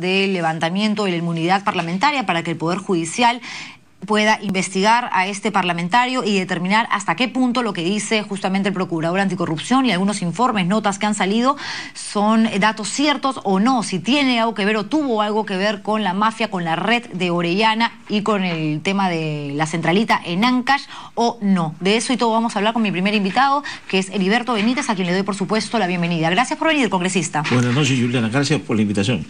del levantamiento de la inmunidad parlamentaria para que el Poder Judicial pueda investigar a este parlamentario y determinar hasta qué punto lo que dice justamente el procurador anticorrupción y algunos informes, notas que han salido, son datos ciertos o no, si tiene algo que ver o tuvo algo que ver con la mafia, con la red de Orellana y con el tema de la centralita en Ancash o no. De eso y todo vamos a hablar con mi primer invitado, que es Heriberto Benítez, a quien le doy por supuesto la bienvenida. Gracias por venir, congresista. Buenas noches, Juliana. Gracias por la invitación.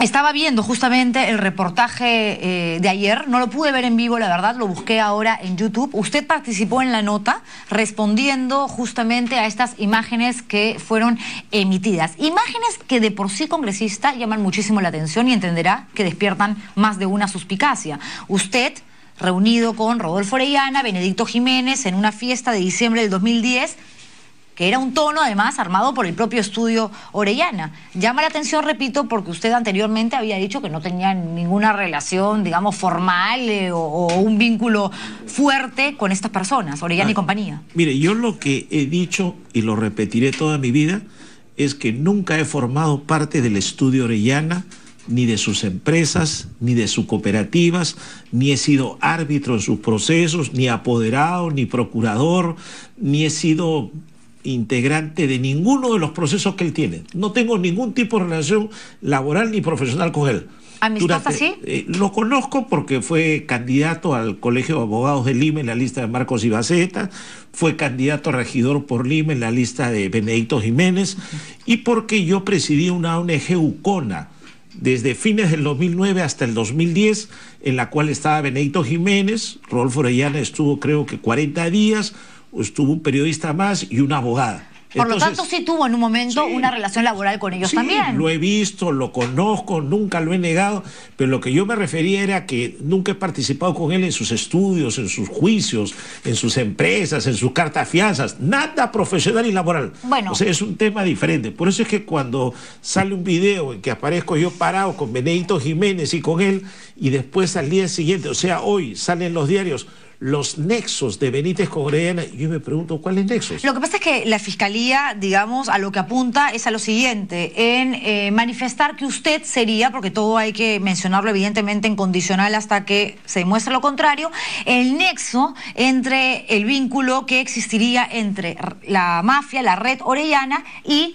Estaba viendo justamente el reportaje eh, de ayer, no lo pude ver en vivo, la verdad, lo busqué ahora en YouTube. Usted participó en la nota respondiendo justamente a estas imágenes que fueron emitidas. Imágenes que de por sí congresista llaman muchísimo la atención y entenderá que despiertan más de una suspicacia. Usted reunido con Rodolfo Orellana, Benedicto Jiménez, en una fiesta de diciembre del 2010, era un tono además armado por el propio estudio Orellana. Llama la atención, repito, porque usted anteriormente había dicho que no tenía ninguna relación, digamos, formal eh, o, un vínculo fuerte con estas personas, Orellana y ah, compañía. Mire, yo lo que he dicho y lo repetiré toda mi vida es que nunca he formado parte del estudio Orellana ni de sus empresas, ni de sus cooperativas, ni he sido árbitro en sus procesos, ni apoderado, ni procurador, ni he sido integrante de ninguno de los procesos que él tiene. No tengo ningún tipo de relación laboral ni profesional con él. ¿Amistad así? Eh, lo conozco porque fue candidato al Colegio de Abogados de Lima en la lista de Marcos Ibaceta, fue candidato a regidor por Lima en la lista de Benedicto Jiménez y porque yo presidí una ONG UCONA desde fines del 2009 hasta el 2010, en la cual estaba Benedito Jiménez, Rodolfo Orellana estuvo creo que 40 días, estuvo un periodista más y una abogada. Por lo tanto, sí tuvo en un momento una relación laboral con ellos también. Lo he visto, lo conozco, nunca lo he negado, pero lo que yo me refería era que nunca he participado con él en sus estudios, en sus juicios, en sus empresas, en sus cartas fianzas, nada profesional y laboral. Bueno. O sea, es un tema diferente. Por eso es que cuando sale un video en que aparezco yo parado con Benedito Jiménez y con él, y después al día siguiente, o sea, hoy salen los diarios los nexos de Benítez Orellana. yo me pregunto, ¿cuáles nexos? Lo que pasa es que la Fiscalía, digamos, a lo que apunta es a lo siguiente, en eh, manifestar que usted sería, porque todo hay que mencionarlo evidentemente en condicional hasta que se demuestre lo contrario, el nexo entre el vínculo que existiría entre la mafia, la red orellana y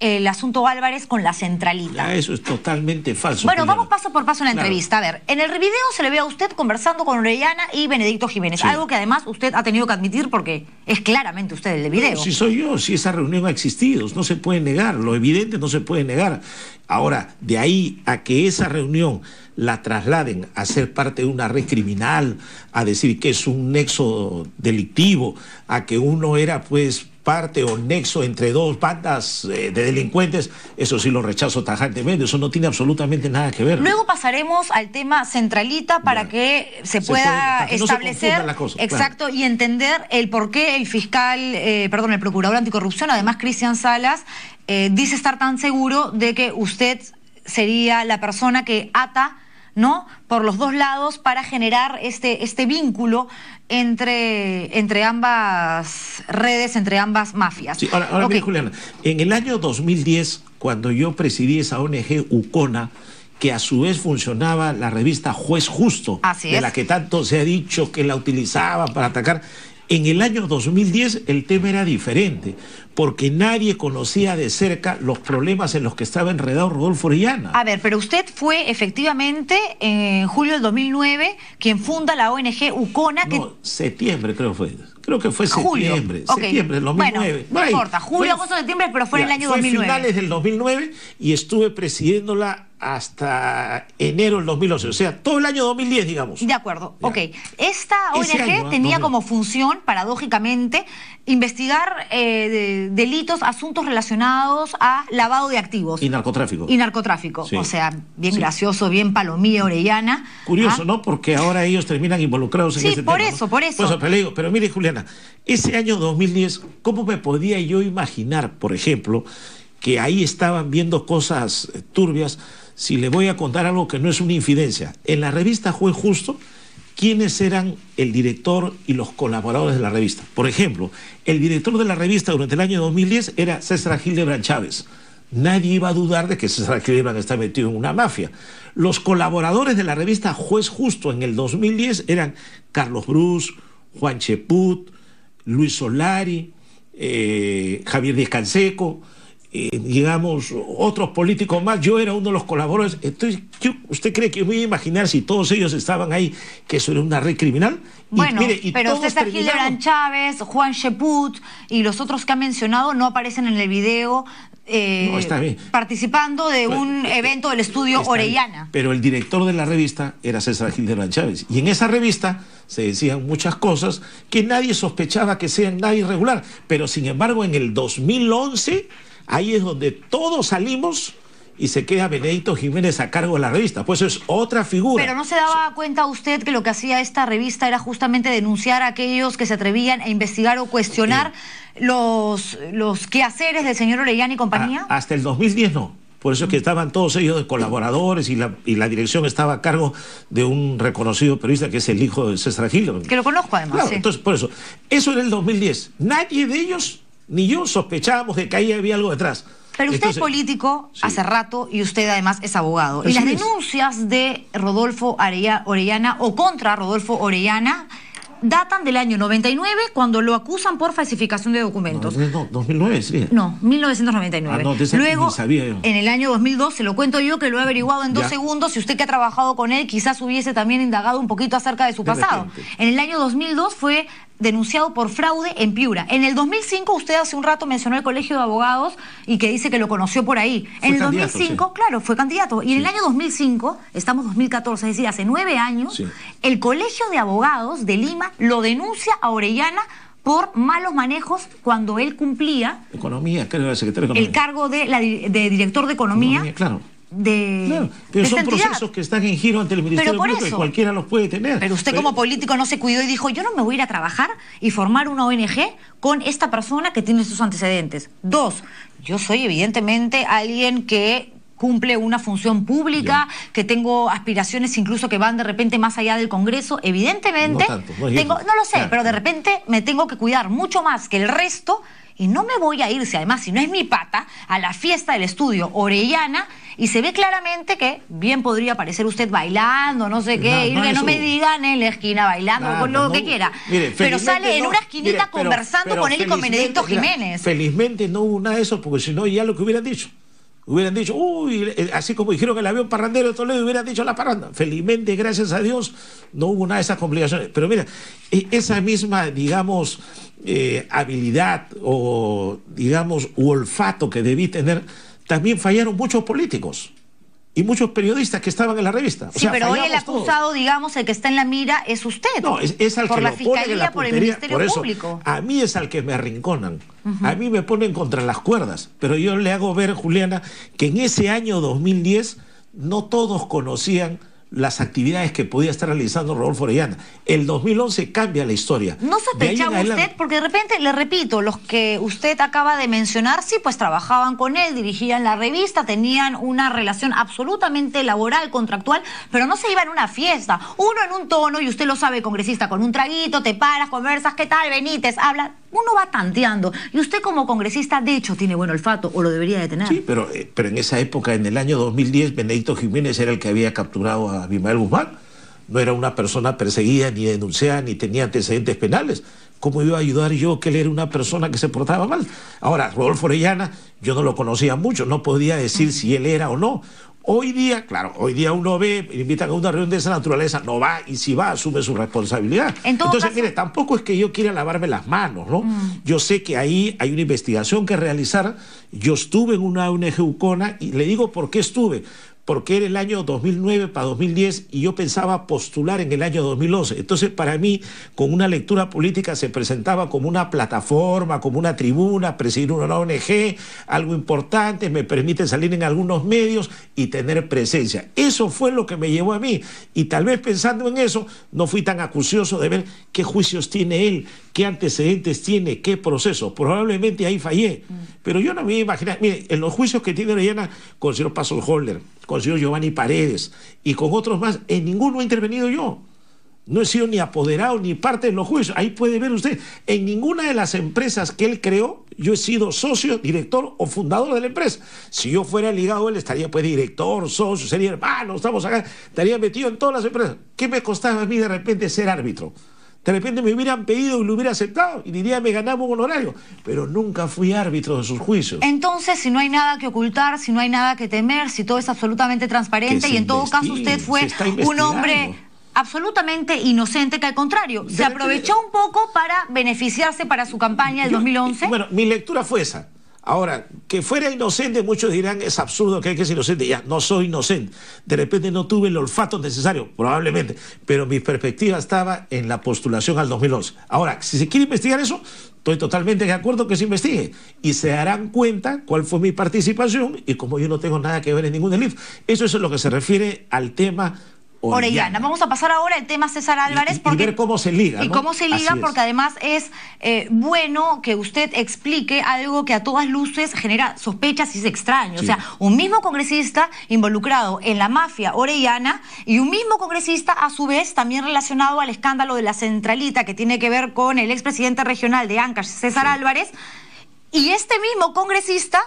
el asunto Álvarez con la centralita. Ah, eso es totalmente falso. Bueno, vamos paso por paso en la entrevista. A ver, en el video se le ve a usted conversando con Orellana y Benedicto Jiménez, algo que además usted ha tenido que admitir porque es claramente usted el de video. si soy yo, si esa reunión ha existido, no se puede negar, lo evidente no se puede negar. Ahora, de ahí a que esa reunión la trasladen a ser parte de una red criminal, a decir que es un nexo delictivo, a que uno era pues parte o nexo entre dos bandas eh, de delincuentes, eso sí lo rechazo tajantemente, eso no tiene absolutamente nada que ver. Luego pasaremos al tema centralita para que se pueda establecer exacto y entender el por qué el fiscal, eh, perdón, el procurador anticorrupción, además Cristian Salas, eh, dice estar tan seguro de que usted sería la persona que ata ¿no? Por los dos lados para generar este, este vínculo entre, entre ambas redes, entre ambas mafias. ahora, Juliana, en el año 2010, cuando yo presidí esa ONG UCONA, que a su vez funcionaba la revista Juez Justo, de la que tanto se ha dicho que la utilizaba para atacar. En el año 2010 el tema era diferente, porque nadie conocía de cerca los problemas en los que estaba enredado Rodolfo Orellana. A ver, pero usted fue efectivamente eh, en julio del 2009 quien funda la ONG Ucona. No, septiembre creo fue. Creo que fue septiembre, julio. septiembre del 2009. Bueno, no importa, julio, agosto, septiembre, pero fue en el año fue a finales del 2009 y estuve presidiéndola hasta enero del 2011, o sea, todo el año 2010, digamos. De acuerdo, ok. Esta ONG tenía como función, paradójicamente, investigar eh, delitos, asuntos relacionados a lavado de activos. Y narcotráfico. Y narcotráfico, o sea, bien gracioso, bien palomía orellana. Curioso, ah. ¿no? Porque ahora ellos terminan involucrados en sí, ese por Eso, por eso, por eso. Pero, pero mire, Juliana, ese año 2010, ¿cómo me podía yo imaginar, por ejemplo, que ahí estaban viendo cosas eh, turbias? si le voy a contar algo que no es una infidencia. En la revista Juez Justo, ¿quiénes eran el director y los colaboradores de la revista? Por ejemplo, el director de la revista durante el año 2010 era César Gildebrand Chávez. Nadie iba a dudar de que César Gildebrand está metido en una mafia. Los colaboradores de la revista Juez Justo en el 2010 eran Carlos Bruce, Juan Cheput, Luis Solari, eh, Javier Díaz Canseco, eh, digamos, otros políticos más. Yo era uno de los colaboradores. ¿usted cree que voy a imaginar si todos ellos estaban ahí que eso era una red criminal? Bueno, pero César Gildebrand Chávez, Juan Sheput y los otros que ha mencionado no aparecen en el video eh, participando de pues, un eh, evento del estudio Orellana. Pero el director de la revista era César Gildebrand Chávez. Y en esa revista se decían muchas cosas que nadie sospechaba que sean nada irregular. Pero sin embargo, en el 2011 Ahí es donde todos salimos y se queda Benedito Jiménez a cargo de la revista. Pues es otra figura. Pero no se daba cuenta usted que lo que hacía esta revista era justamente denunciar a aquellos que se atrevían a investigar o cuestionar los, los quehaceres del señor Orellana y compañía. Ah, hasta el 2010 no. Por eso es que mm. estaban todos ellos de colaboradores y la, dirección estaba a cargo de un reconocido periodista que es el hijo de César Gil. Que lo conozco además. Entonces, por eso, eso era el 2010. Nadie de ellos ni yo sospechábamos de que ahí había algo detrás. Pero usted es político hace rato y usted además es abogado. y las denuncias de Rodolfo Orellana o contra Rodolfo Orellana datan del año 99 cuando lo acusan por falsificación de documentos. No, 2009, sí. No, 1999. Ah, Luego, en el año 2002, se lo cuento yo que lo he averiguado en dos segundos, si usted que ha trabajado con él quizás hubiese también indagado un poquito acerca de su pasado. En el año 2002 fue denunciado por fraude en Piura. En el 2005 usted hace un rato mencionó el Colegio de Abogados y que dice que lo conoció por ahí. en el 2005, claro, fue candidato. Y en el año 2005, estamos 2014, es decir, hace nueve años, el Colegio de Abogados de Lima lo denuncia a Orellana por malos manejos cuando él cumplía Economía, el, el cargo de, director de Economía, Economía claro de. Claro, pero son procesos que están en giro ante el Ministerio Público y cualquiera los puede tener. Pero usted, como político, no se cuidó y dijo: Yo no me voy a ir a trabajar y formar una ONG con esta persona que tiene sus antecedentes. Dos, yo soy evidentemente alguien que cumple una función pública, que tengo aspiraciones incluso que van de repente más allá del Congreso, evidentemente, no, lo sé, pero de repente me tengo que cuidar mucho más que el resto y no me voy a ir, si además, si no es mi pata, a la fiesta del estudio Orellana y se ve claramente que bien podría aparecer usted bailando, no sé qué, no, no que no me digan en la esquina bailando, con lo que quiera. pero sale en una esquinita conversando con él y con Benedicto Jiménez. felizmente no hubo nada de eso, porque si no, ya lo que hubieran dicho. Hubieran dicho, uy, eh, eh, así como dijeron que el avión parrandero de Toledo, hubieran dicho la parranda. Felizmente, gracias a Dios, no hubo nada de esas complicaciones. Pero mira, e-, esa misma, digamos, eh, habilidad o, digamos, u olfato que debí tener, también fallaron muchos políticos y muchos periodistas que estaban en la revista. Sí, pero hoy el acusado, digamos, el que está en la mira es usted. No, es, al que fiscalía, por el Ministerio Público. A mí es al que me arrinconan. A mí me ponen contra las cuerdas. Pero yo le hago ver, Juliana, que en ese año 2010 no todos conocían las actividades que podía estar realizando Rodolfo Orellana. El 2011 cambia la historia. No sospechaba usted, porque de repente, le repito, los que usted acaba de mencionar, sí, pues trabajaban con él, dirigían la revista, tenían una relación absolutamente laboral, contractual, pero no se iba en una fiesta. Uno en un tono, y usted lo sabe, congresista, con un traguito, te paras, conversas, ¿qué tal, Benítez? Habla. Uno va tanteando. Y usted como congresista, de hecho, tiene buen olfato, o lo debería de tener. Sí, pero, eh, pero en esa época, en el año 2010, Benedicto Jiménez era el que había capturado a a Guzmán, no era una persona perseguida, ni denunciada, ni tenía antecedentes penales. ¿Cómo iba a ayudar yo que él era una persona que se portaba mal? Ahora, Rodolfo Orellana, yo no lo conocía mucho, no podía decir si él era o no. Hoy día, claro, hoy día uno ve, invitan a una reunión de esa naturaleza, no va y si va asume su responsabilidad. Entonces, mire, tampoco es que yo quiera lavarme las manos, ¿no? Mm. Yo sé que ahí hay una investigación que realizar. Yo estuve en una ONG Ucona y le digo por qué estuve, porque era el año 2009 para 2010 y yo pensaba postular en el año 2011. Entonces, para mí, con una lectura política se presentaba como una plataforma, como una tribuna, presidir una ONG, algo importante, me permite salir en algunos medios y tener presencia. Eso fue lo que me llevó a mí. Y tal vez pensando en eso, no fui tan acucioso de ver qué juicios tiene él, qué antecedentes tiene, qué proceso. Probablemente ahí fallé, mm. pero yo no me imaginar, mire, en los juicios que tiene Reyana... con el señor Paso Holder, con el señor Giovanni Paredes y con otros más, en ninguno he intervenido yo. No he sido ni apoderado ni parte de los juicios. Ahí puede ver usted, en ninguna de las empresas que él creó, yo he sido socio, director o fundador de la empresa. Si yo fuera ligado, él estaría pues director, socio, sería hermano, estamos acá, estaría metido en todas las empresas. ¿Qué me costaba a mí de repente ser árbitro? De repente me hubieran pedido y lo hubiera aceptado y diría, me ganaba un honorario. Pero nunca fui árbitro de sus juicios. Entonces, si no hay nada que ocultar, si no hay nada que temer, si todo es absolutamente transparente y en todo caso usted fue un hombre absolutamente inocente, que al contrario, se aprovechó un poco para beneficiarse para su campaña del 2011. Bueno, mi lectura fue esa. Ahora, que fuera inocente, muchos dirán, es absurdo que hay que ser inocente. Ya, no soy inocente. De repente no tuve el olfato necesario, probablemente. Pero mi perspectiva estaba en la postulación al 2011. Ahora, si se quiere investigar eso, estoy totalmente de acuerdo que se investigue. Y se darán cuenta cuál fue mi participación y como yo no tengo nada que ver en ningún delito. Eso es lo que se refiere al tema Orellana. Vamos a pasar ahora al tema César Álvarez. Y, porque, ver cómo se liga. Y cómo se liga, porque además es eh, bueno que usted explique algo que a todas luces genera sospechas y es extraño. O sea, un mismo congresista involucrado en la mafia orellana y un mismo congresista, a su vez, también relacionado al escándalo de la centralita que tiene que ver con el expresidente regional de Ancash, César Álvarez. Y este mismo congresista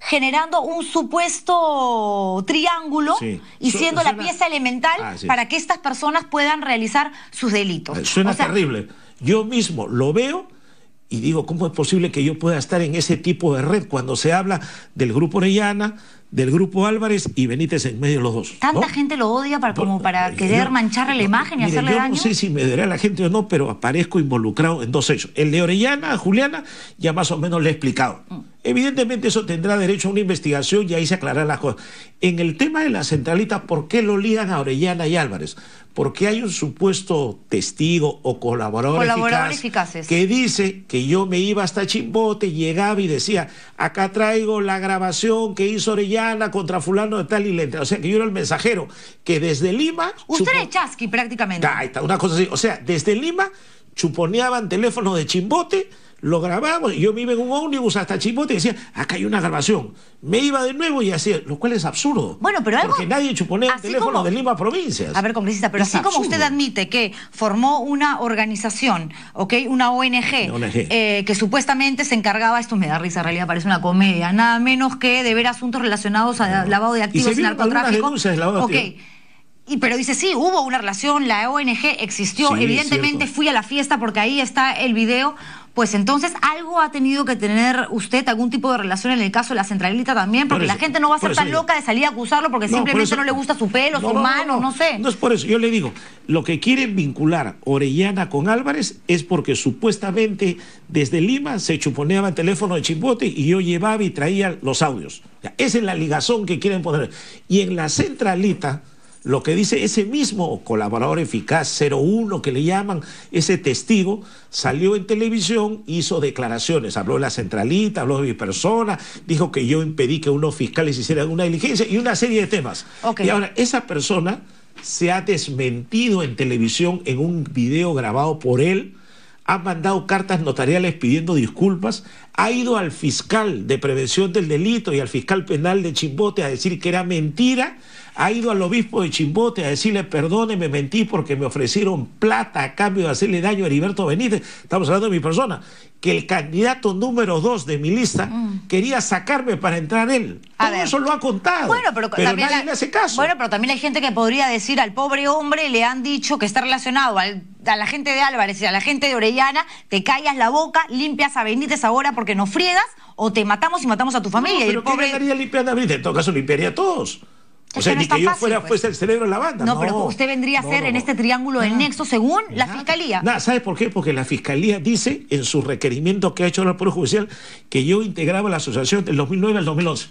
generando un supuesto triángulo y siendo la pieza elemental ah, para que estas personas puedan realizar sus delitos. Eh, suena terrible. Yo mismo lo veo y digo, ¿cómo es posible que yo pueda estar en ese tipo de red cuando se habla del grupo Orellana, del grupo Álvarez y Benítez en medio de los dos? Tanta gente lo odia para, como para eh, querer mancharle la imagen y hacerle yo No sé si me dirá la gente o no, pero aparezco involucrado en dos hechos. El de Orellana, Juliana, ya más o menos le he explicado. Mm. Evidentemente eso tendrá derecho a una investigación y ahí se aclararán las cosas. En el tema de la centralita, ¿por qué lo ligan a Orellana y Álvarez? Porque hay un supuesto testigo o colaborador, eficaz que dice que yo me iba hasta Chimbote, llegaba y decía, acá traigo la grabación que hizo Orellana contra fulano de tal y le O sea, que yo era el mensajero, que desde Lima... Usted era Chasqui prácticamente. Ah, una cosa así. O sea, desde Lima chuponeaban teléfono de Chimbote lo grabamos. Yo me iba en un ómnibus hasta Chimbote y decía, acá hay una grabación. Me iba de nuevo y hacía, lo cual es absurdo. Bueno, pero algo... Porque nadie chuponea el teléfono de Lima Provincias. A ver, congresista, pero así como usted admite que formó una organización, ¿ok? Una ONG, eh, que supuestamente se encargaba, esto me da risa, en realidad parece una comedia, nada menos que de ver asuntos relacionados al lavado de activos y, narcotráfico. De Y, pero dice, sí, hubo una relación, la ONG existió, evidentemente fui a la fiesta porque ahí está el video pues entonces algo ha tenido que tener usted algún tipo de relación en el caso de la centralita también, porque la gente no va a ser tan loca de salir a acusarlo porque simplemente no le gusta su pelo, su mano, no, sé. No es por eso, yo le digo, lo que quieren vincular Orellana con Álvarez es porque supuestamente desde Lima se chuponeaba el teléfono de Chimbote y yo llevaba y traía los audios. esa es la ligazón que quieren poner. Y en la centralita lo que dice ese mismo colaborador eficaz 01 que le llaman, ese testigo, salió en televisión, hizo declaraciones, habló de la centralita, habló de mi persona, dijo que yo impedí que unos fiscales hicieran una diligencia y una serie de temas. Y ahora, esa persona se ha desmentido en televisión en un video grabado por él, ha mandado cartas notariales pidiendo disculpas, ha ido al fiscal de prevención del delito y al fiscal penal de Chimbote a decir que era mentira ha ido al obispo de Chimbote a decirle, perdóneme, mentí porque me ofrecieron plata a cambio de hacerle daño a Heriberto Benítez, estamos hablando de mi persona, que el candidato número dos de mi lista mm. quería sacarme para entrar él. Todo eso lo ha contado. Bueno, pero, también caso. Bueno, pero también hay gente que podría decir al pobre hombre le han dicho que está relacionado a la gente de Álvarez y a la gente de Orellana, te callas la boca, limpias a Benítez ahora porque nos friegas o te matamos y matamos a tu familia. pero el pobre... limpiando a Benítez? En todo caso, limpiaría a todos. O sea, ni que yo fuera pues. el cerebro de la banda. No, pero usted vendría a ser en este triángulo el nexo según la fiscalía. Nada, ¿sabe por qué? Porque la fiscalía dice en su requerimiento que ha hecho el Poder Judicial que yo integraba la asociación del 2009 al 2011.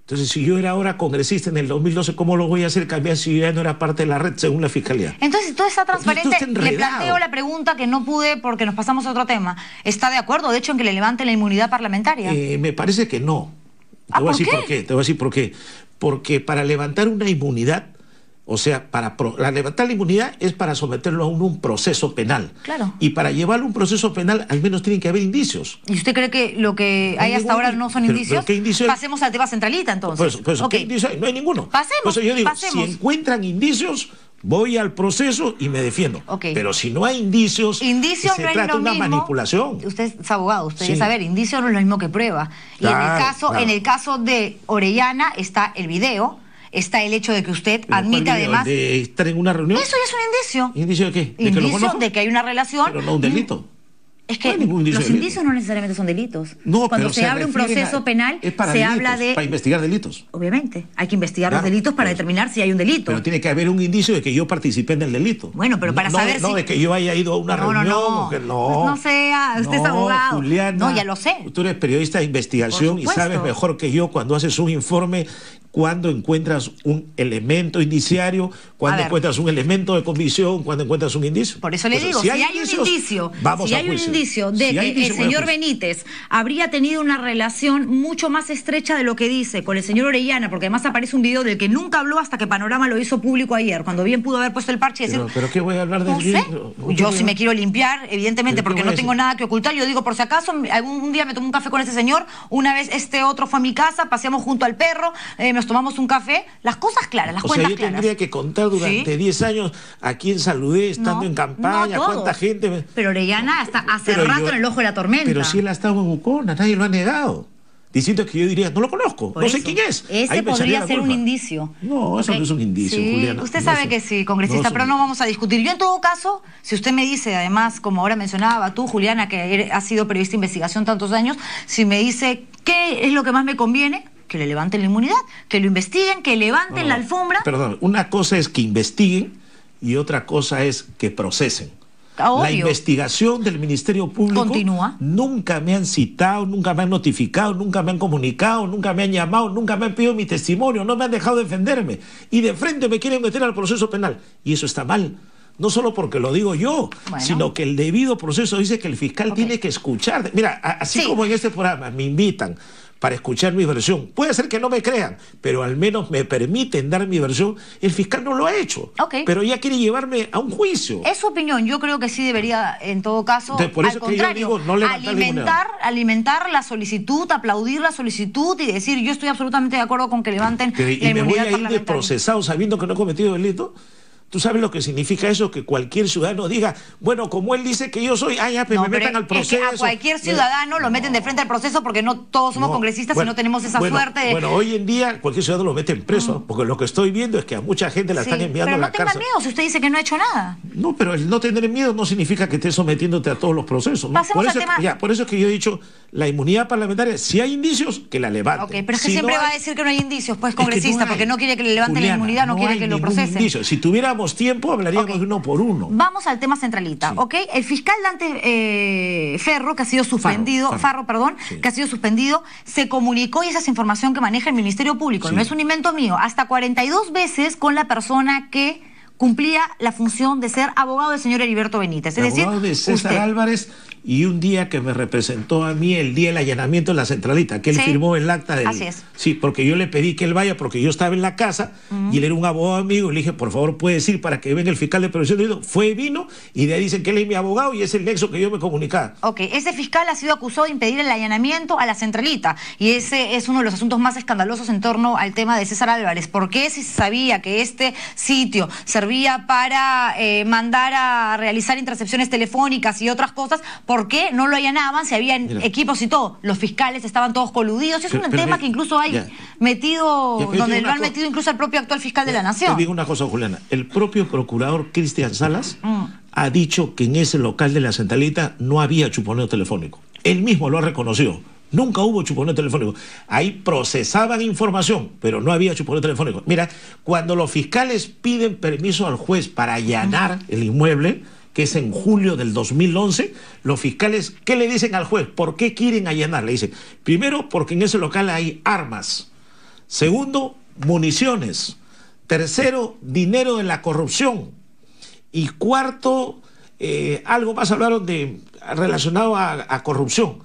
Entonces, si yo era ahora congresista en el 2012, ¿cómo lo voy a hacer cambiar si ya no era parte de la red, según la Fiscalía? Entonces, toda todo está transparente, le planteo la pregunta que no pude porque nos pasamos a otro tema. ¿Está de acuerdo, de hecho, en que le levanten la inmunidad parlamentaria? Eh, me parece que no. Te voy ¿Ah, por qué. Te voy a decir por qué porque para levantar una inmunidad o sea, para la levantar la inmunidad es para someterlo a un, proceso penal. Claro. Y para llevarlo a un proceso penal, al menos tienen que haber indicios. ¿Y usted cree que lo que hay, hasta ahora no son indicios? indicios? Pasemos al tema centralita, entonces. Pues, pues, ¿qué indicios hay? No hay ninguno. Pasemos. si encuentran indicios, voy al proceso y me defiendo. Pero si no hay indicios, indicios se trata de una manipulación. Usted es abogado, usted debe saber, indicios no es lo mismo que prueba. y en caso, en el caso de Orellana está el video está el hecho de que usted admita admite además... ¿De estar en una reunión? Eso ya es un indicio. ¿Indicio de qué? ¿De indicio que lo de que hay una relación. Pero no un delito. Es que los indicios no necesariamente son delitos. No, Cuando se, abre un proceso penal, se habla de... Para investigar delitos. Obviamente, hay que investigar los delitos para determinar si hay un delito. Pero tiene que haber un indicio de que yo participé en el delito. Bueno, pero para saber no, si... No, de que yo haya ido a una reunión. No, no, no. no sea, usted es abogado. Juliana, no, ya lo sé. Tú eres periodista de investigación y sabes mejor que yo cuando haces un informe cuando encuentras un elemento indiciario, cuando encuentras un elemento de convicción, cuando encuentras un indicio. Por eso le digo, si, hay, un indicio, si hay un indicio de que el señor Benítez habría tenido una relación mucho más estrecha de lo que dice con el señor Orellana, porque además aparece un video del que nunca habló hasta que Panorama lo hizo público ayer, cuando bien pudo haber puesto el parche y decir... Pero, qué voy a hablar de no Yo si me quiero limpiar, evidentemente, porque no tengo nada que ocultar, yo digo, por si acaso, algún día me tomo un café con ese señor, una vez este otro fue a mi casa, paseamos junto al perro, eh, tomamos un café, las cosas claras, las o cuentas sea, yo tendría que contar durante 10 años a quién saludé estando en campaña, cuánta gente... Pero Orellana está hace el ojo de la tormenta. Pero si él ha estado en Bucona, nadie lo ha negado. Diciendo que yo diría, no lo conozco, no sé quién es. Ese podría ser un indicio. No, eso no es un indicio, Juliana. Usted sabe que sí, congresista, pero no vamos a discutir. Yo, en todo caso, si usted me dice, además, como ahora mencionaba tú, Juliana, que ha sido periodista investigación tantos años, si me dice qué es lo que más me conviene, que le levanten la inmunidad, que lo investiguen, que levanten la alfombra. Perdón, una cosa es que investiguen y otra cosa es que procesen. Ah, la investigación del Ministerio Público Continúa. nunca me han citado, nunca me han notificado, nunca me han comunicado, nunca me han llamado, nunca me han pedido mi testimonio, no me han dejado defenderme. Y de frente me quieren meter al proceso penal. Y eso está mal no solo porque lo digo yo, sino que el debido proceso dice que el fiscal tiene que escuchar. Mira, así como en este programa me invitan para escuchar mi versión. Puede ser que no me crean, pero al menos me permiten dar mi versión. El fiscal no lo ha hecho, pero ya quiere llevarme a un juicio. Es su opinión, yo creo que sí debería, en todo caso, al contrario, alimentar, alimentar la solicitud, aplaudir la solicitud y decir yo estoy absolutamente de acuerdo con que levanten el y me voy a ir de procesado sabiendo que no he cometido delito. ¿Tú sabes lo que significa eso? Que cualquier ciudadano diga, bueno, como él dice que yo soy, ¡ay, ah, ya, pues me metan al proceso. a cualquier eh, ciudadano lo meten de frente al proceso porque no todos somos congresistas y no tenemos esa suerte. Bueno, hoy en día cualquier ciudadano lo mete en preso, mm. porque lo que estoy viendo es que a mucha gente la están enviando a la no cárcel. no tengan miedo si usted dice que no ha hecho nada. No, pero el no tener miedo no significa que esté sometiéndote a todos los procesos. Por, eso, ya, por eso es que yo he dicho, la inmunidad parlamentaria, si hay indicios, que la levante Ok, pero es que siempre va a decir que no hay indicios, pues, congresista, porque no quiere que le levanten la inmunidad, no, quiere que lo procesen. Si tuviéramos tiempo, hablaríamos uno por uno. Vamos al tema centralita, ¿ok? El fiscal Dante eh, Ferro, que ha sido suspendido, Farro, perdón, que ha sido suspendido, se comunicó y esa es información que maneja el Ministerio Público, no es un invento mío, hasta 42 veces con la persona que cumplía la función de ser abogado del señor Heriberto Benítez. abogado de César Álvarez y un día que me representó a mí el día del allanamiento de la centralita, que él firmó el acta de... Así es. Sí, porque yo le pedí que él vaya porque yo estaba en la casa y él era un abogado amigo y le dije, por favor, puede ir para que venga el fiscal de prevención de Fue, vino y de ahí dicen que él es mi abogado y es el nexo que yo me comunicaba. Ok, ese fiscal ha sido acusado de impedir el allanamiento a la centralita y ese es uno de los asuntos más escandalosos en torno al tema de César Álvarez. ¿Por qué si sabía que este sitio servía para eh, mandar a realizar intercepciones telefónicas y otras cosas? por qué no lo allanaban si habían equipos y todo. Los fiscales estaban todos coludidos. Es un tema que incluso hay metido, donde lo han metido incluso el propio actual fiscal de la Nación. Te digo una cosa, Juliana. El propio procurador Cristian Salas mm. ha dicho que en ese local de la Centralita no había chuponeo telefónico. Él mismo lo ha reconocido. Nunca hubo chuponeo telefónico. Ahí procesaban información, pero no había chuponeo telefónico. Mira, cuando los fiscales piden permiso al juez para allanar el inmueble, que es en julio del 2011, los fiscales, ¿qué le dicen al juez? ¿Por qué quieren allanar? Le dicen, primero, porque en ese local hay armas. Segundo, municiones. Tercero, dinero de la corrupción. Y cuarto, eh, algo más hablaron de relacionado a, a, corrupción.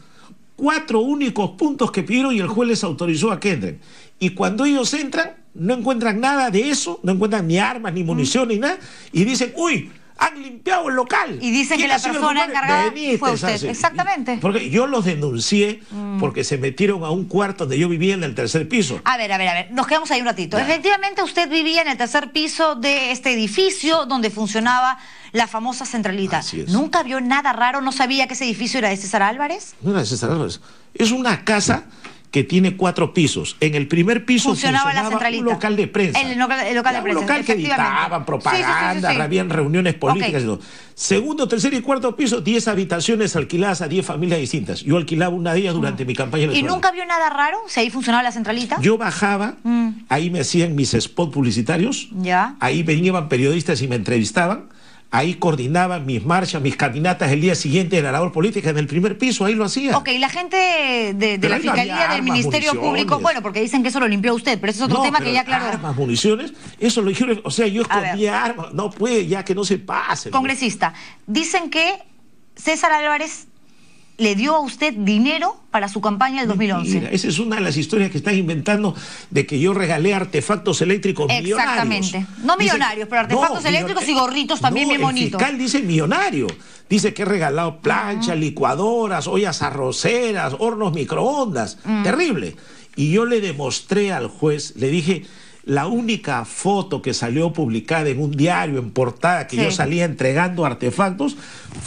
Cuatro únicos puntos que pidieron y el juez les autorizó a que entren. Y cuando ellos entran, no encuentran nada de eso, no encuentran ni armas, ni municiones, ni nada, y dicen, uy, han limpiado el local. Y dicen que la persona encargada fue usted. Exactamente. Porque yo los denuncié mm. porque se metieron a un cuarto donde yo vivía en el tercer piso. A ver, a ver, a ver, nos quedamos ahí un ratito. Efectivamente, usted vivía en el tercer piso de este edificio donde funcionaba la famosa centralita. Así es. ¿Nunca vio nada raro? ¿No sabía que ese edificio era de César Álvarez? No era de César Álvarez. Es una casa que tiene cuatro pisos. En el primer piso funcionaba, la un local de prensa. El, local, de prensa. Un local que editaban propaganda, sí, habían reuniones políticas y todo. Segundo, tercer y cuarto piso, 10 habitaciones alquiladas a 10 familias distintas. Yo alquilaba una de ellas durante mm. mi campaña electoral. ¿Y nunca vio nada raro si ahí funcionaba la centralita? Yo bajaba, mm. ahí me hacían mis spots publicitarios, ya. ahí venían periodistas y me entrevistaban. Ahí coordinaba mis marchas, mis caminatas el día siguiente de la labor política en el primer piso, ahí lo hacía. Ok, y la gente de, la Fiscalía, del Ministerio Público, bueno, porque dicen que eso lo limpió usted, pero ese es otro tema que ya aclaró. Armas, municiones, eso lo dijeron, o sea, yo escondía armas, no puede, ya que no se pase. Pues. Congresista, dicen que César Álvarez le dio a usted dinero para su campaña del 2011. esa es una de las historias que están inventando de que yo regalé artefactos eléctricos millonarios. Exactamente. No millonarios, pero artefactos eléctricos y eh, gorritos también bien bonitos. El fiscal dice millonario. Dice que he regalado ah. planchas, licuadoras, ollas arroceras, hornos microondas. Mm. Terrible. Y yo le demostré al juez, le dije, la única foto que salió publicada en un diario, en portada, que yo salía entregando artefactos,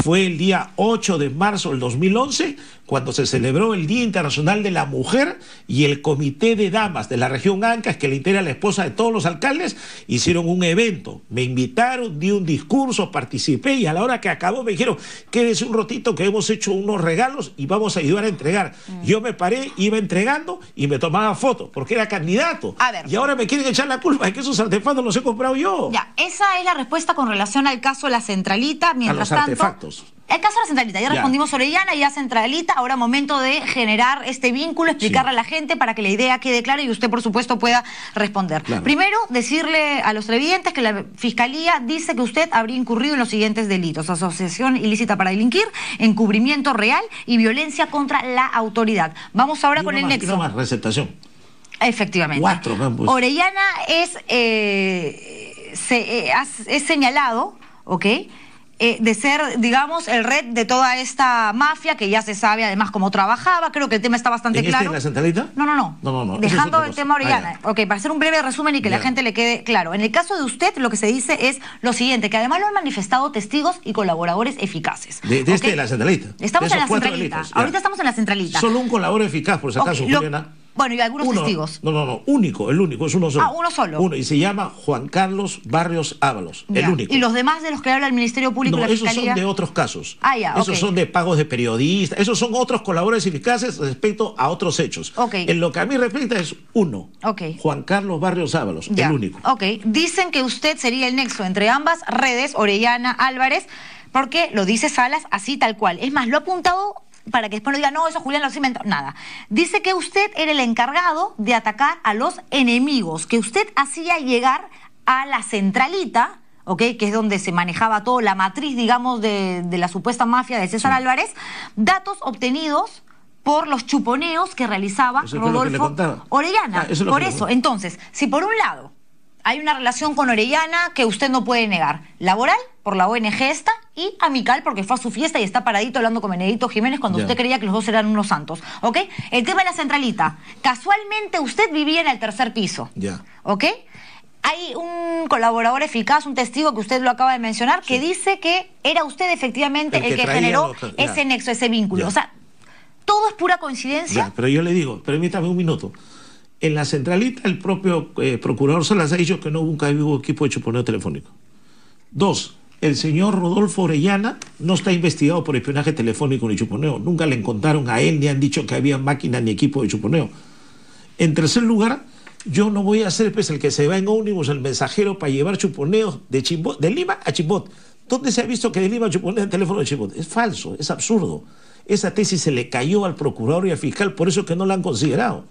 fue el día 8 de marzo del 2011, cuando se celebró el Día Internacional de la Mujer y el Comité de Damas de la región Ancas, que le integra la esposa de todos los alcaldes, hicieron un evento. Me invitaron, di un discurso, participé y a la hora que acabó me dijeron, quédese un rotito que hemos hecho unos regalos y vamos a ayudar a entregar. Mm. Yo me paré, iba entregando y me tomaba fotos porque era candidato. Y ahora me quieren echar la culpa de que esos artefactos los he comprado yo. Ya, esa es la respuesta con relación al caso de La Centralita. Mientras los tanto, El caso de la centralita, ya, respondimos sobre y ya centralita, ahora momento de generar este vínculo, explicarle a la gente para que la idea quede clara y usted, por supuesto, pueda responder. Primero, decirle a los televidentes que la Fiscalía dice que usted habría incurrido en los siguientes delitos, asociación ilícita para delinquir, encubrimiento real y violencia contra la autoridad. Vamos ahora con el más, nexo. Más, receptación. Efectivamente. Cuatro Orellana es, eh, eh, es señalado, ¿ok? Eh, de ser, digamos, el red de toda esta mafia que ya se sabe además cómo trabajaba. Creo que el tema está bastante este, claro. Este, ¿En la centralita? No, no, no. Dejando el tema Orellana. Ah, ok, para hacer un breve resumen y que la gente le quede claro. En el caso de usted, lo que se dice es lo siguiente, que además lo han manifestado testigos y colaboradores eficaces. De, este en la centralita. Estamos en la centralita. Ahorita estamos en la centralita. Solo un colaborador eficaz, por si acaso, bueno, y algunos testigos. No, no, no, único, el único, es uno solo. Ah, uno solo. Uno, y se llama Juan Carlos Barrios Ábalos, el único. ¿Y los demás de los que habla el Ministerio Público no, esos son de otros casos. Ah, ya, Esos son de pagos de periodistas, esos son otros colaboradores eficaces respecto a otros hechos. Ok. En lo que a mí respecta es uno, Ok. Juan Carlos Barrios Ábalos, el único. Ok, dicen que usted sería el nexo entre ambas redes, Orellana, Álvarez, porque lo dice Salas así tal cual. Es más, lo ha apuntado para que después no diga, no, eso Julián lo Nada. Dice que usted era el encargado de atacar a los enemigos, que usted hacía llegar a la centralita, ¿ok? Que es donde se manejaba todo, la matriz, digamos, de, de la supuesta mafia de César Álvarez, datos obtenidos por los chuponeos que realizaba Rodolfo Orellana. Ah, por eso, entonces, si por un lado hay una relación con Orellana que usted no puede negar. Laboral, por la ONG esta, y amical, porque fue a su fiesta y está paradito hablando con Benedito Jiménez cuando usted creía que los dos eran unos santos. ¿Ok? El tema de la centralita. Casualmente usted vivía en el tercer piso. Ya. ¿Ok? Hay un colaborador eficaz, un testigo que usted lo acaba de mencionar, que dice que era usted efectivamente el, que, generó ese nexo, ese vínculo. O sea, todo es pura coincidencia. pero yo le digo, permítame un minuto. En la centralita, el propio eh, procurador Salas ha dicho que no hubo equipo de chuponeo telefónico. Dos, el señor Rodolfo Orellana no está investigado por espionaje telefónico ni chuponeo. Nunca le encontraron a él ni han dicho que había máquina ni equipo de chuponeo. En tercer lugar, yo no voy a ser pues, el que se va en ómnibus, el mensajero, para llevar chuponeos de, Lima a Chimbot. ¿Dónde se ha visto que de Lima chupone el teléfono de Chimbot? Es falso, es absurdo. Esa tesis se le cayó al procurador y al fiscal, por eso que no la han considerado.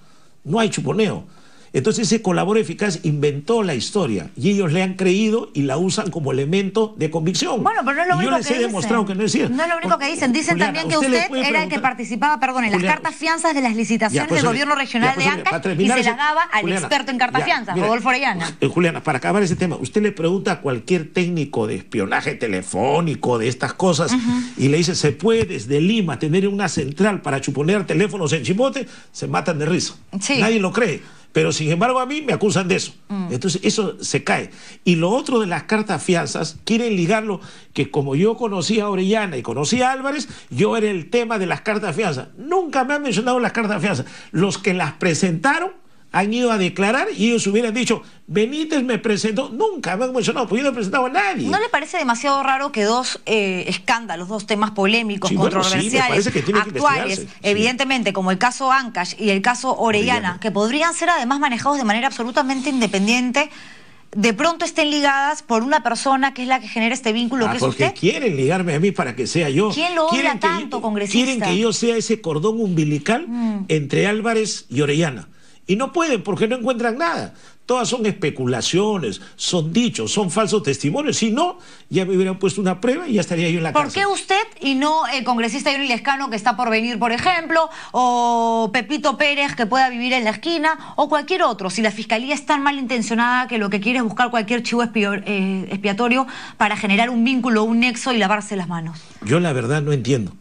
No hay chuponeo. Entonces ese colaboro eficaz inventó la historia y ellos le han creído y la usan como elemento de convicción. Bueno, pero no es lo y único yo les he demostrado que no es cierto. No es lo único que dicen. Dicen también que usted, era el que participaba, perdón, en las cartas fianzas de las pues, licitaciones del gobierno pues, regional de ANCA y se las daba al experto en cartas fianzas, Rodolfo Orellana. Eh, Juliana, para acabar ese tema, usted le pregunta a cualquier técnico de espionaje telefónico, de estas cosas, y le dice, ¿se puede desde Lima tener una central para chuponer teléfonos en Chimbote? Se matan de risa. Nadie lo cree. Pero sin embargo a mí me acusan de eso. Mm. Entonces eso se cae. Y lo otro de las cartas fianzas, quieren ligarlo que como yo conocí a Orellana y conocí a Álvarez, yo era el tema de las cartas fianzas. Nunca me han mencionado las cartas fianzas. Los que las presentaron han ido a declarar y ellos hubieran dicho, Benítez me presentó, nunca me han mencionado, porque yo no he presentado a nadie. ¿No le parece demasiado raro que dos eh, escándalos, dos temas polémicos, controversiales, actuales, evidentemente, como el caso Ancash y el caso Orellana, que podrían ser además manejados de manera absolutamente independiente, de pronto estén ligadas por una persona que es la que genera este vínculo ah, que porque quieren ligarme a mí para que sea yo. ¿Quién lo odia tanto, congresista? Quieren que yo sea ese cordón umbilical mm. entre Álvarez y Orellana y no pueden porque no encuentran nada. Todas son especulaciones, son dichos, son falsos testimonios. Si no, ya me hubieran puesto una prueba y ya estaría yo en la cárcel. ¿Por qué usted y no el congresista Yuri Lescano que está por venir, por ejemplo, o Pepito Pérez que pueda vivir en la esquina, o cualquier otro? Si la fiscalía es tan malintencionada que lo que quiere es buscar cualquier chivo eh, expiatorio para generar un vínculo, un nexo y lavarse las manos. Yo la verdad no entiendo.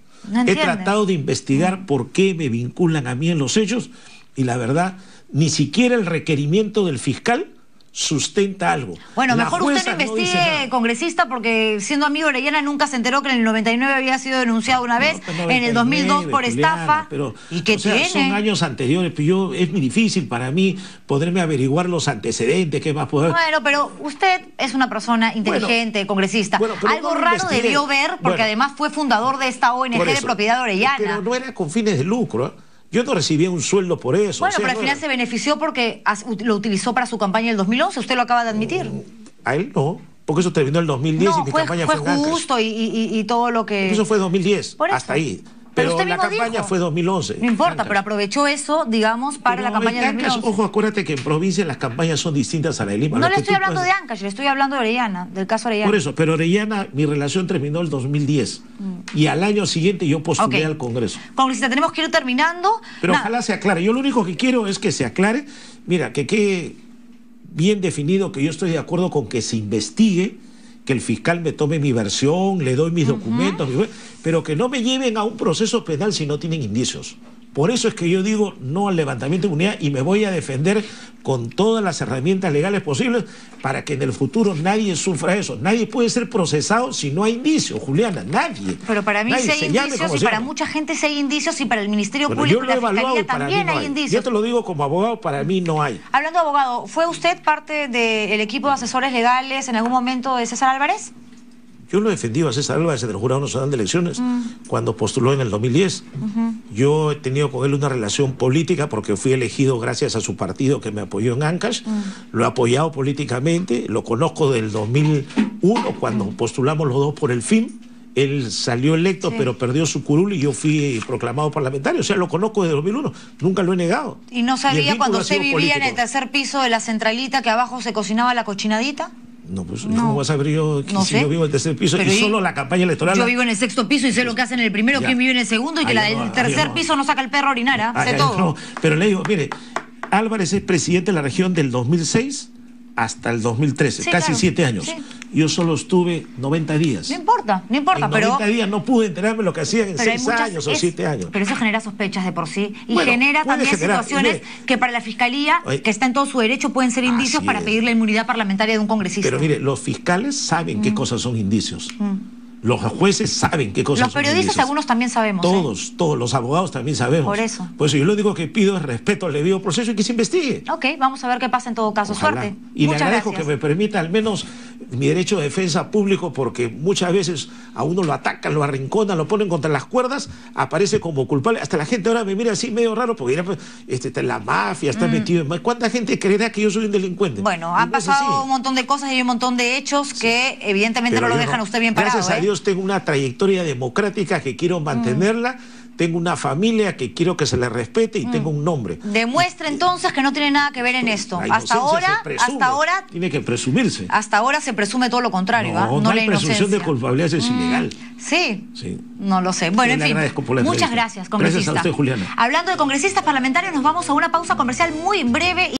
He tratado de investigar mm. por qué me vinculan a mí en los hechos y la verdad, ni siquiera el requerimiento del fiscal sustenta algo. Bueno, mejor usted investigue, congresista, porque siendo amigo de Orellana nunca se enteró que en el 99 había sido denunciado una vez, pues, en el 2002 por estafa. Pero, Son años anteriores, pues, yo, es muy difícil para mí poderme averiguar los antecedentes, qué más puedo... Bueno, pero usted es una persona inteligente, congresista. algo raro debió ver, porque además fue fundador de esta ONG de propiedad de Orellana. Pero no era con fines de lucro, ¿eh? Yo no recibía un sueldo por eso. Bueno, pero al final se benefició porque lo utilizó para su campaña en el 2011, usted lo acaba de admitir. Mm, a él no. Porque eso terminó en el 2010 y mi campaña fue, fue justo y, todo lo que... eso fue 2010, hasta ahí. Pero, la campaña fue 2011. No importa, pero aprovechó eso, digamos, para la campaña de 2011. Ojo, acuérdate que en provincia las campañas son distintas a la de Lima. No le estoy hablando de Ancash, le estoy hablando de Orellana, del caso Orellana. Por eso, pero Orellana, mi relación terminó el 2010. Mm. Y al año siguiente yo postulé al Congreso. Congresista, tenemos que ir terminando. Pero ojalá se aclare. Yo lo único que quiero es que se aclare. Mira, que quede bien definido que yo estoy de acuerdo con que se investigue que el fiscal me tome mi versión, le doy mis documentos, pero que no me lleven a un proceso penal si no tienen indicios. Por eso es que yo digo no al levantamiento de inmunidad y me voy a defender con todas las herramientas legales posibles para que en el futuro nadie sufra eso. Nadie puede ser procesado si no hay indicios, Juliana, nadie. Pero para mí hay indicios y para mucha gente sí hay indicios y para el Ministerio Público y la Fiscalía también hay. indicios. Yo te lo digo como abogado, para mí no hay. Hablando de abogado, ¿fue usted parte del equipo de asesores legales en algún momento de César Álvarez? Yo lo he defendido a César Álvarez en el Jurado Nacional de Elecciones mm. cuando postuló en el 2010. Yo he tenido con él una relación política porque fui elegido gracias a su partido que me apoyó en Ancash. Mm. Lo he apoyado políticamente, lo conozco del 2001 cuando mm. postulamos los dos por el fin. Él salió electo, pero perdió su curul y yo fui proclamado parlamentario. O sea, lo conozco desde 2001, nunca lo he negado. ¿Y no sabía cuando se vivía en el tercer piso de la centralita que abajo se cocinaba la cochinadita? No, pues no. ¿cómo vas a abrir yo si yo vivo en el tercer piso y solo la campaña electoral? Yo vivo en el sexto piso y sé lo que hacen en el primero, que quién vive en el segundo y que la del tercer piso no saca el perro a orinar, todo. Pero le digo, mire, Álvarez es presidente de la región del 2006 hasta el 2013, casi siete años. Yo solo estuve 90 días. No importa, no importa, en 90 días no pude enterarme lo que hacían en 6 años o siete años. Pero eso genera sospechas de por sí y genera también situaciones que para la Fiscalía, que está en todo su derecho, pueden ser indicios para pedir la inmunidad parlamentaria de un congresista. Pero mire, los fiscales saben qué mm. cosas son indicios. Mm. Los jueces saben qué cosas Los periodistas algunos también sabemos. Todos, ¿eh? todos, los abogados también sabemos. Por eso. Por eso yo lo único que pido es respeto al debido proceso y que se investigue. Ok, vamos a ver qué pasa en todo caso. Suerte. Y Muchas le agradezco gracias. que me permita al menos mi derecho de defensa público, porque muchas veces a uno lo atacan, lo arrinconan, lo ponen contra las cuerdas, aparece como culpable. Hasta la gente ahora me mira así medio raro, porque dirá, pues, este, está en la mafia, está mm. metido en... ¿Cuánta gente creerá que yo soy un delincuente? Bueno, han pasado un montón de cosas y un montón de hechos que evidentemente no lo dejan usted bien parado. Gracias a ¿eh? Dios tengo una trayectoria democrática que quiero mantenerla tengo una familia que quiero que se le respete y mm. tengo un nombre. Demuestra eh, entonces que no tiene nada que ver en esto. Hasta ahora, hasta ahora tiene que presumirse. Hasta ahora se presume todo lo contrario, ¿ah? no, no, la presunción de culpabilidad es mm, ilegal. Sí. No lo sé. Bueno, en fin. Muchas gracias, congresista. Gracias a usted, Juliana. Hablando de congresistas parlamentarios, nos vamos a una pausa comercial muy breve.